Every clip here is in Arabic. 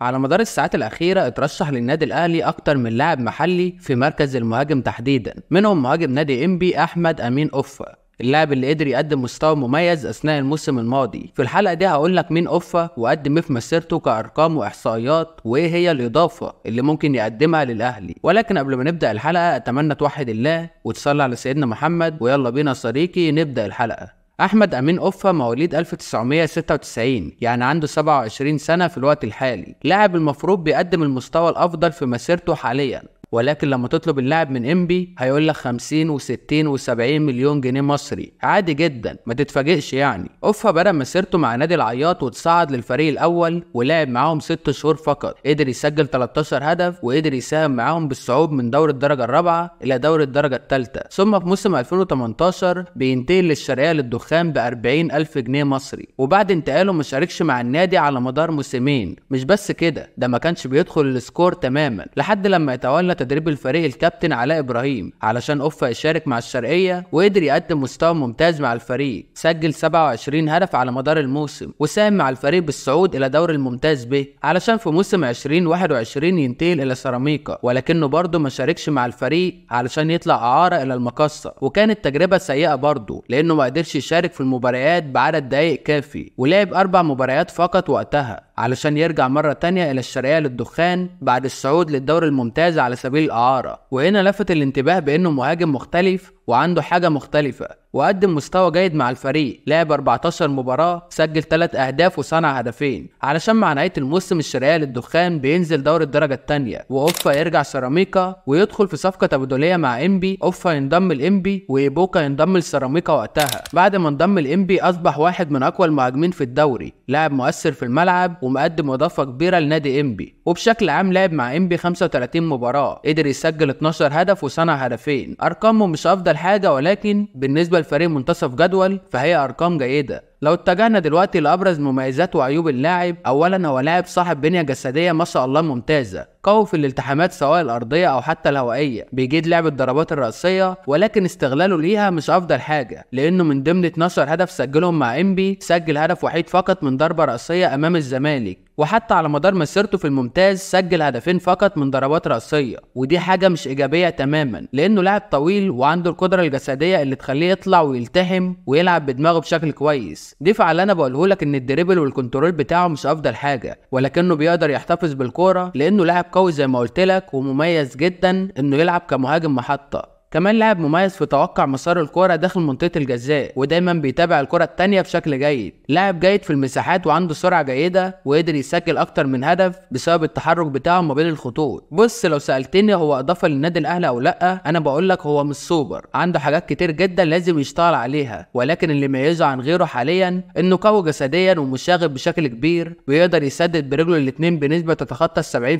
على مدار الساعات الأخيرة اترشح للنادي الأهلي أكتر من لاعب محلي في مركز المهاجم تحديدا منهم مهاجم نادي إنبي أحمد أمين أوفا اللاعب اللي قدر يقدم مستوى مميز اثناء الموسم الماضي في الحلقه دي هقول لك مين اوفا وقدم ايه في مسيرته كارقام واحصائيات وايه هي الاضافه اللي ممكن يقدمها للاهلي ولكن قبل ما نبدا الحلقه اتمنى توحد الله وتصلي على سيدنا محمد ويلا بينا صديقي نبدا الحلقه أحمد أمين أوفا مواليد 1996 يعني عنده 27 سنة في الوقت الحالي لاعب المفروض بيقدم المستوى الأفضل في مسيرته حاليا ولكن لما تطلب اللاعب من انبي هيقول لك 50 و60 و70 مليون جنيه مصري عادي جدا ما تتفاجئش يعني اوفا بدأ مسيرته مع نادي العياط وتصعد للفريق الاول ولعب معاهم 6 شهور فقط قدر يسجل 13 هدف وقدر يساهم معاهم بالصعود من دوري الدرجه الرابعه الى دوري الدرجه الثالثه ثم في موسم 2018 بينتقل للشرقيه للدخان ب 40 الف جنيه مصري وبعد انتقاله ما شاركش مع النادي على مدار موسمين مش بس كده ده ما كانش بيدخل السكور تماما لحد لما يتولى تدريب الفريق الكابتن علاء ابراهيم علشان اوفا يشارك مع الشرقيه وقدر يقدم مستوى ممتاز مع الفريق سجل 27 هدف على مدار الموسم وساهم مع الفريق بالصعود الى دوري الممتاز ب علشان في موسم 2021 ينتقل الى سيراميكا ولكنه برضه ما شاركش مع الفريق علشان يطلع اعاره الى المقصه وكانت تجربه سيئه برضه لانه ما قدرش يشارك في المباريات بعدد دقائق كافي ولعب اربع مباريات فقط وقتها علشان يرجع مرة تانية إلى الشرقية للدخان بعد الصعود للدوري الممتاز على سبيل الإعارة وهنا لفت الانتباه بأنه مهاجم مختلف وعنده حاجة مختلفة وقدم مستوى جيد مع الفريق لعب 14 مباراة سجل 3 أهداف وصنع هدفين علشان مع نهاية الموسم الشرعية للدخان بينزل دوري الدرجة الثانية وأوفا يرجع سيراميكا ويدخل في صفقة تبادلية مع إمبي أوفا ينضم لإمبي وإيبوكا ينضم لسيراميكا وقتها بعد ما انضم لإمبي أصبح واحد من أقوى المهاجمين في الدوري لاعب مؤثر في الملعب ومقدم إضافة كبيرة لنادي إمبي وبشكل عام لعب مع إمبي 35 مباراة قدر يسجل 12 هدف وصنع هدفين أرقامه مش أفضل حاجة ولكن بالنسبة لفريق منتصف جدول فهي أرقام جيدة لو اتجهنا دلوقتي لابرز مميزات وعيوب اللاعب اولا هو لاعب صاحب بنيه جسديه ما شاء الله ممتازه قوي في الالتحامات سواء الارضيه او حتى الهوائيه بيجيد لعب الضربات الراسيه ولكن استغلاله ليها مش افضل حاجه لانه من ضمن 12 هدف سجلهم مع انبي سجل هدف وحيد فقط من ضربه راسيه امام الزمالك وحتى على مدار مسيرته في الممتاز سجل هدفين فقط من ضربات راسيه ودي حاجه مش ايجابيه تماما لانه لاعب طويل وعنده القدره الجسديه اللي تخليه يطلع ويلتحم ويلعب بدماغه بشكل كويس دفع اللي انا بقوله لك ان الدريبل والكنترول بتاعه مش افضل حاجه ولكنه بيقدر يحتفظ بالكوره لانه لاعب قوي زي ما قلت لك ومميز جدا انه يلعب كمهاجم محطه كمان لاعب مميز في توقع مسار الكرة داخل منطقة الجزاء ودايما بيتابع الكرة التانية بشكل جيد لاعب جيد في المساحات وعنده سرعة جيدة وقدر يسجل أكتر من هدف بسبب التحرك بتاعه ما بين الخطوط بص لو سألتني هو إضافة للنادي الأهلي أو لأ أنا بقول لك هو مش سوبر عنده حاجات كتير جدا لازم يشتغل عليها ولكن اللي ميزه عن غيره حاليا إنه قوي جسديا ومشاغب بشكل كبير ويقدر يسدد برجله الاتنين بنسبة تتخطى ال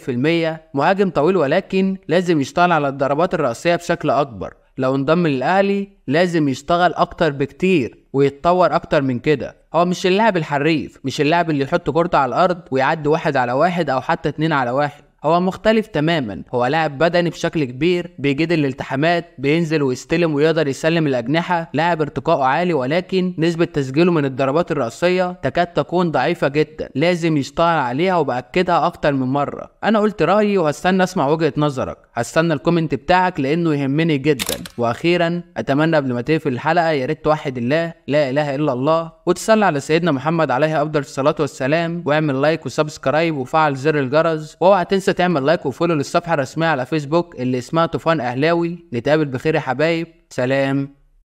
70% مهاجم طويل ولكن لازم يشتغل على الضربات الرأسية بشكل أكبر لو انضم للاهلي لازم يشتغل اكتر بكتير ويتطور اكتر من كده هو مش اللاعب الحريف مش اللاعب اللي يحط كورته على الارض ويعدي واحد على واحد او حتى اتنين على واحد هو مختلف تماما هو لاعب بدني بشكل كبير بيجيد الالتحامات بينزل ويستلم ويقدر يسلم الاجنحه لاعب ارتقائه عالي ولكن نسبه تسجيله من الضربات الرأسيه تكاد تكون ضعيفه جدا لازم يشتغل عليها وبأكدها اكتر من مره انا قلت رايي وهستنى اسمع وجهه نظرك هستنى الكومنت بتاعك لانه يهمني جدا واخيرا اتمنى قبل ما تقفل الحلقه يا ريت توحد الله لا اله الا الله وتصلي على سيدنا محمد عليه افضل الصلاه والسلام واعمل لايك وسبسكرايب وفعل زر الجرس واوعى تنسى تعمل لايك وفولو للصفحه الرسميه على فيسبوك اللي اسمها طوفان اهلاوي نتقابل بخير يا حبايب سلام